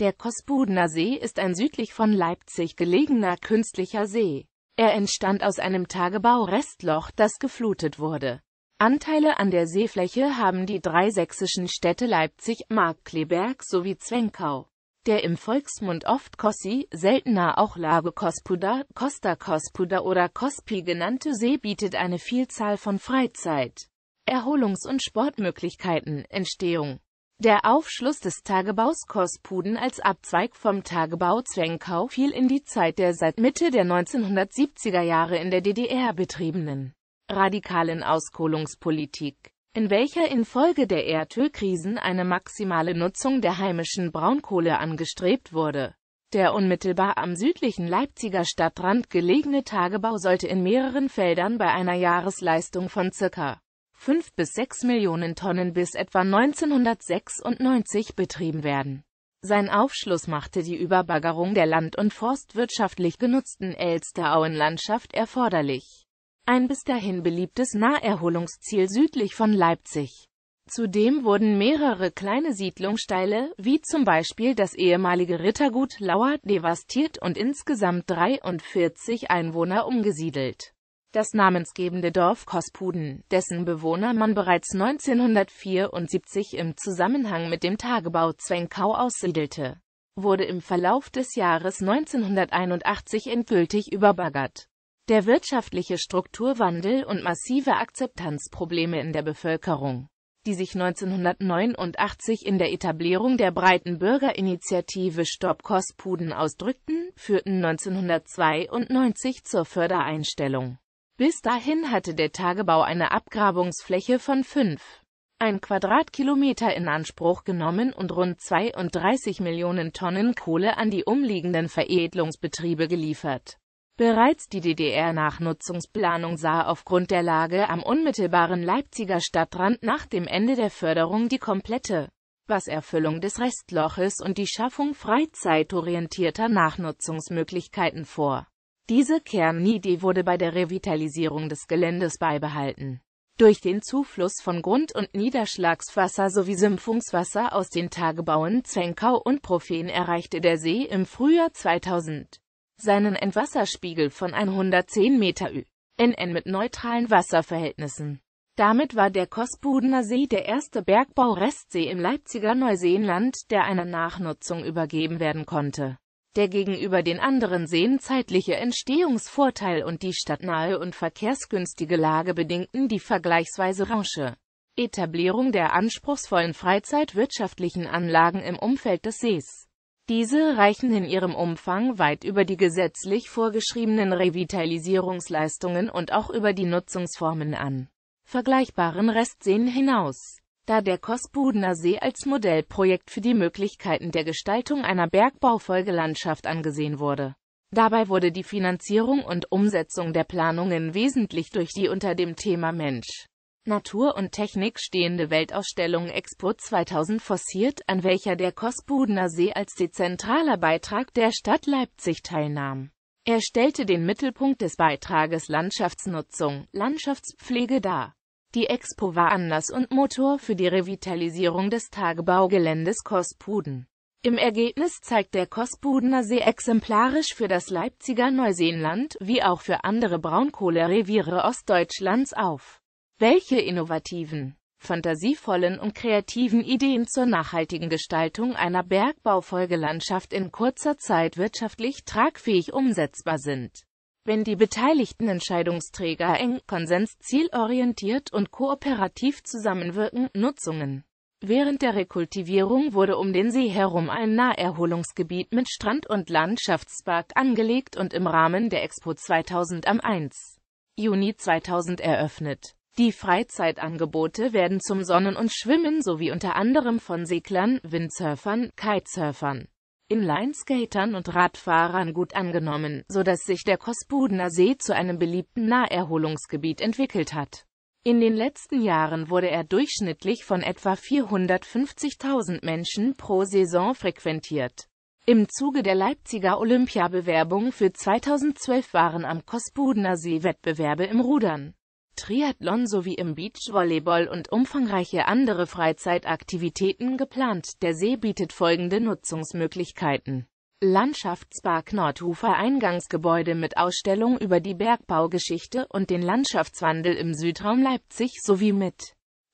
Der Kossbudener See ist ein südlich von Leipzig gelegener künstlicher See. Er entstand aus einem Tagebaurestloch, das geflutet wurde. Anteile an der Seefläche haben die drei sächsischen Städte Leipzig, Markkleberg sowie Zwenkau. Der im Volksmund oft Kossi, seltener auch Lage Kospuda, Costa Kospuda oder Kospi genannte See bietet eine Vielzahl von Freizeit-, Erholungs- und Sportmöglichkeiten, Entstehung der Aufschluss des Tagebaus Kospuden als Abzweig vom Tagebau Zwenkau fiel in die Zeit der seit Mitte der 1970er Jahre in der DDR betriebenen radikalen Auskohlungspolitik, in welcher infolge der Erdölkrisen eine maximale Nutzung der heimischen Braunkohle angestrebt wurde. Der unmittelbar am südlichen Leipziger Stadtrand gelegene Tagebau sollte in mehreren Feldern bei einer Jahresleistung von ca. 5 bis 6 Millionen Tonnen bis etwa 1996 betrieben werden. Sein Aufschluss machte die Überbaggerung der land- und forstwirtschaftlich genutzten Elsterauenlandschaft erforderlich. Ein bis dahin beliebtes Naherholungsziel südlich von Leipzig. Zudem wurden mehrere kleine Siedlungssteile, wie zum Beispiel das ehemalige Rittergut Lauer, devastiert und insgesamt 43 Einwohner umgesiedelt. Das namensgebende Dorf Kospuden, dessen Bewohner man bereits 1974 im Zusammenhang mit dem Tagebau Zwenkau aussiedelte, wurde im Verlauf des Jahres 1981 endgültig überbaggert. Der wirtschaftliche Strukturwandel und massive Akzeptanzprobleme in der Bevölkerung, die sich 1989 in der Etablierung der breiten Bürgerinitiative Stopp Kospuden ausdrückten, führten 1992 zur Fördereinstellung bis dahin hatte der Tagebau eine Abgrabungsfläche von 5 ein Quadratkilometer in Anspruch genommen und rund 32 Millionen Tonnen Kohle an die umliegenden Veredelungsbetriebe geliefert. Bereits die DDR-Nachnutzungsplanung sah aufgrund der Lage am unmittelbaren Leipziger Stadtrand nach dem Ende der Förderung die komplette Waserfüllung des Restloches und die Schaffung freizeitorientierter Nachnutzungsmöglichkeiten vor diese Kernidee wurde bei der Revitalisierung des Geländes beibehalten. Durch den Zufluss von Grund- und Niederschlagswasser sowie Sümpfungswasser aus den Tagebauen Zwenkau und Profen erreichte der See im Frühjahr 2000 seinen Entwasserspiegel von 110 Meter Ü. NN mit neutralen Wasserverhältnissen. Damit war der Kostbudener See der erste Bergbaurestsee im Leipziger Neuseenland, der einer Nachnutzung übergeben werden konnte der gegenüber den anderen Seen zeitliche Entstehungsvorteil und die stadtnahe und verkehrsgünstige Lage bedingten die vergleichsweise rasche Etablierung der anspruchsvollen freizeitwirtschaftlichen Anlagen im Umfeld des Sees. Diese reichen in ihrem Umfang weit über die gesetzlich vorgeschriebenen Revitalisierungsleistungen und auch über die Nutzungsformen an vergleichbaren Restseen hinaus da der Kosbudener See als Modellprojekt für die Möglichkeiten der Gestaltung einer Bergbaufolgelandschaft angesehen wurde. Dabei wurde die Finanzierung und Umsetzung der Planungen wesentlich durch die unter dem Thema Mensch, Natur und Technik stehende Weltausstellung Expo 2000 forciert, an welcher der Kosbudener See als dezentraler Beitrag der Stadt Leipzig teilnahm. Er stellte den Mittelpunkt des Beitrages Landschaftsnutzung, Landschaftspflege dar. Die Expo war Anlass und Motor für die Revitalisierung des Tagebaugeländes Kospuden. Im Ergebnis zeigt der Kospudener See exemplarisch für das Leipziger Neuseenland wie auch für andere Braunkohlereviere Ostdeutschlands auf. Welche innovativen, fantasievollen und kreativen Ideen zur nachhaltigen Gestaltung einer Bergbaufolgelandschaft in kurzer Zeit wirtschaftlich tragfähig umsetzbar sind. Wenn die beteiligten Entscheidungsträger eng, Konsens, zielorientiert und kooperativ zusammenwirken, Nutzungen Während der Rekultivierung wurde um den See herum ein Naherholungsgebiet mit Strand- und Landschaftspark angelegt und im Rahmen der Expo 2000 am 1. Juni 2000 eröffnet. Die Freizeitangebote werden zum Sonnen und Schwimmen sowie unter anderem von Seglern, Windsurfern, Kitesurfern, Inlineskatern und Radfahrern gut angenommen, so dass sich der Kosbudener See zu einem beliebten Naherholungsgebiet entwickelt hat. In den letzten Jahren wurde er durchschnittlich von etwa 450.000 Menschen pro Saison frequentiert. Im Zuge der Leipziger Olympiabewerbung für 2012 waren am Kosbudener See Wettbewerbe im Rudern, Triathlon sowie im Beachvolleyball und umfangreiche andere Freizeitaktivitäten geplant. Der See bietet folgende Nutzungsmöglichkeiten. Landschaftspark Nordhofer Eingangsgebäude mit Ausstellung über die Bergbaugeschichte und den Landschaftswandel im Südraum Leipzig sowie mit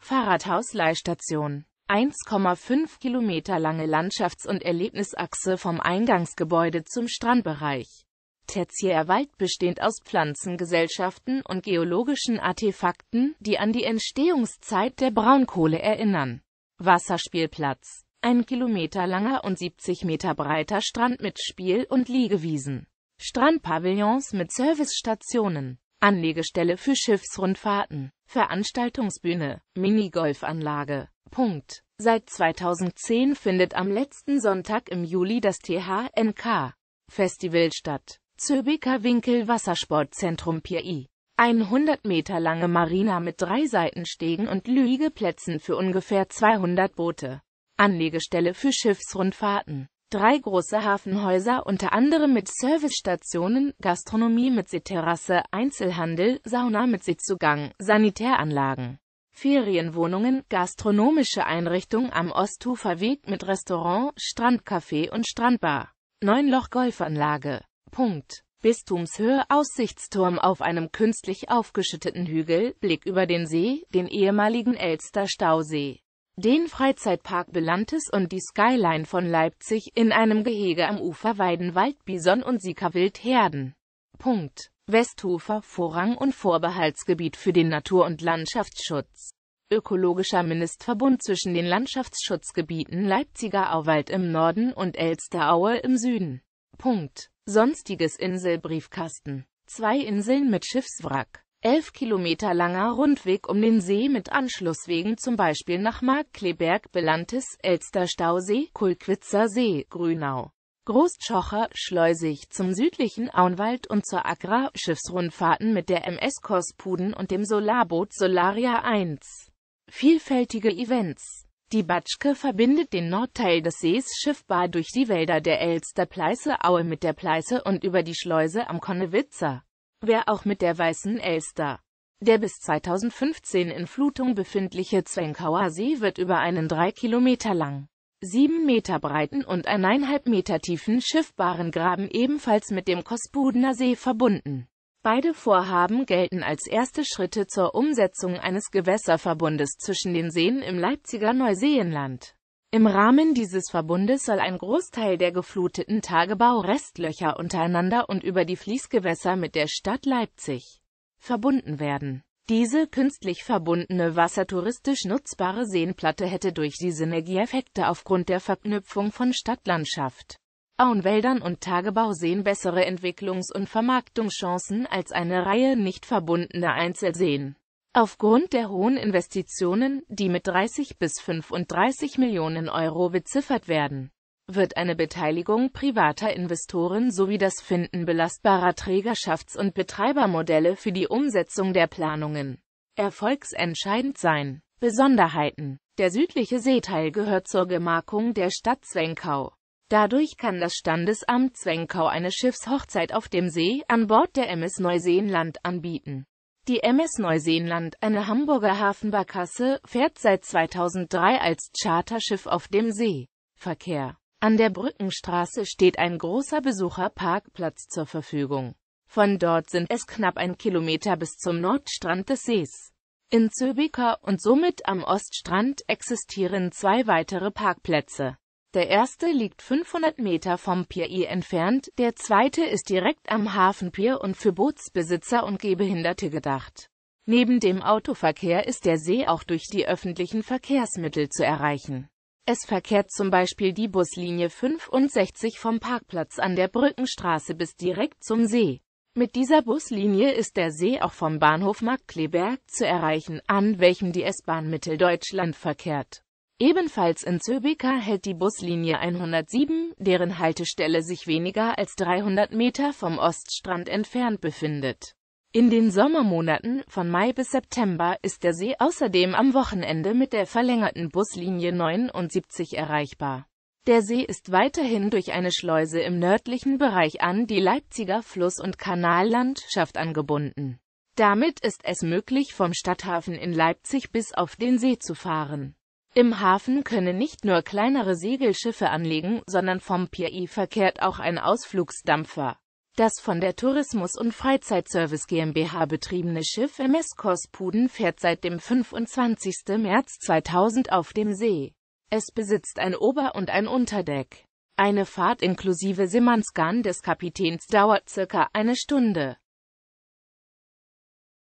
Fahrradhausleihstation. 1,5 Kilometer lange Landschafts- und Erlebnisachse vom Eingangsgebäude zum Strandbereich. Tertiärwald bestehend aus Pflanzengesellschaften und geologischen Artefakten, die an die Entstehungszeit der Braunkohle erinnern. Wasserspielplatz ein Kilometer langer und 70 Meter breiter Strand mit Spiel- und Liegewiesen. Strandpavillons mit Servicestationen. Anlegestelle für Schiffsrundfahrten. Veranstaltungsbühne. Minigolfanlage. Punkt. Seit 2010 findet am letzten Sonntag im Juli das THNK Festival statt. Zöbeker Winkel Wassersportzentrum PI. 100 Meter lange Marina mit drei Seitenstegen und Lügeplätzen für ungefähr 200 Boote. Anlegestelle für Schiffsrundfahrten. Drei große Hafenhäuser unter anderem mit Servicestationen, Gastronomie mit Seeterrasse, Einzelhandel, Sauna mit Sitzzugang, Sanitäranlagen. Ferienwohnungen, gastronomische Einrichtung am Ostuferweg mit Restaurant, Strandcafé und Strandbar. Neun Loch Golfanlage. Punkt. Bistumshöhe Aussichtsturm auf einem künstlich aufgeschütteten Hügel, Blick über den See, den ehemaligen Elster Stausee, den Freizeitpark Belantes und die Skyline von Leipzig in einem Gehege am Ufer Weidenwald Bison und Sika-Wildherden. Punkt. Westufer Vorrang und Vorbehaltsgebiet für den Natur- und Landschaftsschutz. Ökologischer Mindestverbund zwischen den Landschaftsschutzgebieten Leipziger Auwald im Norden und Elsteraue im Süden. Punkt. Sonstiges Inselbriefkasten. Zwei Inseln mit Schiffswrack. Elf Kilometer langer Rundweg um den See mit Anschlusswegen zum Beispiel nach Markkleberg, Belantis, Elster Stausee, Kulkwitzer See, Grünau. Großtschocher, Schleusig zum südlichen Auenwald und zur Agra, Schiffsrundfahrten mit der MS Korspuden und dem Solarboot Solaria 1. Vielfältige Events die Batschke verbindet den Nordteil des Sees schiffbar durch die Wälder der Elster-Pleiße-Aue mit der Pleiße und über die Schleuse am Konnewitzer. Wer auch mit der Weißen Elster. Der bis 2015 in Flutung befindliche Zwenkauer See wird über einen drei Kilometer lang, sieben Meter breiten und eineinhalb Meter tiefen schiffbaren Graben ebenfalls mit dem Kosbudener See verbunden. Beide Vorhaben gelten als erste Schritte zur Umsetzung eines Gewässerverbundes zwischen den Seen im Leipziger Neuseenland. Im Rahmen dieses Verbundes soll ein Großteil der gefluteten Tagebaurestlöcher untereinander und über die Fließgewässer mit der Stadt Leipzig verbunden werden. Diese künstlich verbundene wassertouristisch nutzbare Seenplatte hätte durch die Synergieeffekte aufgrund der Verknüpfung von Stadtlandschaft Auenwäldern und Tagebau sehen bessere Entwicklungs- und Vermarktungschancen als eine Reihe nicht verbundener Einzelseen. Aufgrund der hohen Investitionen, die mit 30 bis 35 Millionen Euro beziffert werden, wird eine Beteiligung privater Investoren sowie das Finden belastbarer Trägerschafts- und Betreibermodelle für die Umsetzung der Planungen erfolgsentscheidend sein. Besonderheiten Der südliche Seeteil gehört zur Gemarkung der Stadt Zwenkau. Dadurch kann das Standesamt Zwenkau eine Schiffshochzeit auf dem See an Bord der MS Neuseenland anbieten. Die MS Neuseenland, eine Hamburger Hafenbarkasse, fährt seit 2003 als Charterschiff auf dem See. Verkehr An der Brückenstraße steht ein großer Besucherparkplatz zur Verfügung. Von dort sind es knapp ein Kilometer bis zum Nordstrand des Sees. In Zöbiker und somit am Oststrand existieren zwei weitere Parkplätze. Der erste liegt 500 Meter vom Pier I entfernt, der zweite ist direkt am Hafenpier und für Bootsbesitzer und Gehbehinderte gedacht. Neben dem Autoverkehr ist der See auch durch die öffentlichen Verkehrsmittel zu erreichen. Es verkehrt zum Beispiel die Buslinie 65 vom Parkplatz an der Brückenstraße bis direkt zum See. Mit dieser Buslinie ist der See auch vom Bahnhof Markkleeberg zu erreichen, an welchem die S-Bahn Mitteldeutschland verkehrt. Ebenfalls in Zöbeka hält die Buslinie 107, deren Haltestelle sich weniger als 300 Meter vom Oststrand entfernt befindet. In den Sommermonaten von Mai bis September ist der See außerdem am Wochenende mit der verlängerten Buslinie 79 erreichbar. Der See ist weiterhin durch eine Schleuse im nördlichen Bereich an die Leipziger Fluss- und Kanallandschaft angebunden. Damit ist es möglich, vom Stadthafen in Leipzig bis auf den See zu fahren. Im Hafen können nicht nur kleinere Segelschiffe anlegen, sondern vom PI verkehrt auch ein Ausflugsdampfer. Das von der Tourismus- und Freizeitservice GmbH betriebene Schiff MS Kospuden fährt seit dem 25. März 2000 auf dem See. Es besitzt ein Ober- und ein Unterdeck. Eine Fahrt inklusive Simmanskan des Kapitäns dauert circa eine Stunde.